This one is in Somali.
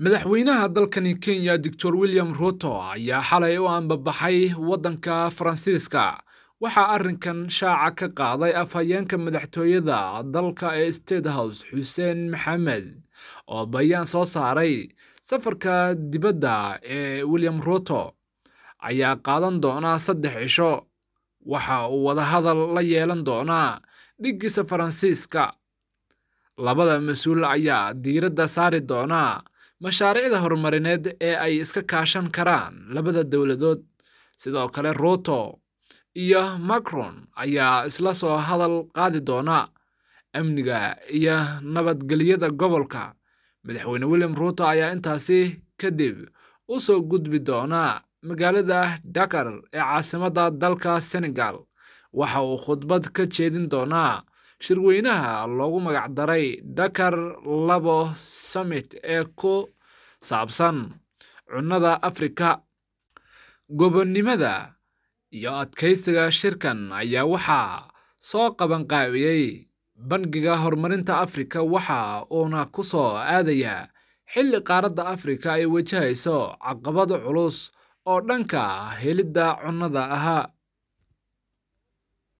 madaxweynaha dalkani kenya doctor william ruto ayaa xalay u aanbabaxay waddanka faransiiska waxaa arrinkan shaaca ka qaaday afhayeenka madaxtooyada dalka ee state house xuseen maxamed oo bayaan soo saaray safarka dibadda ee william ruto ayaa qaadan doonaa saddex cisho waxa uu wadahadal la yeelan doonaa dhiggiisa faransiiska labada mas-uul ayaa diiradda saari doonaa mashaariicda horumarineed ee ay iska kaashan karaan labada dowladood sidoo kale ruto iyo macron ayaa isla soo hadal qaadi doona amniga iyo nabadgelyada gobolka madaxweyne william ruto ayaa intaasi kadib u soo gudbi doonaa magaalada dakar ee caasimadda dalka senegal waxa uu khudbad ka jeedin doonaa shirweynaha loogu magacdaray dakar labo summit ee ku saabsan cunnada Afrika. Gobonnimada iyo adkaysiga shirkan ayaa waxaa soo qabanqaabiyey Bangiga Horumarinta Afrika waxa uuna ku soo aadayaa xilli qaaradda Afrika ay wajahayso caqabado culus oo dhanka helidda cunnada ahaa.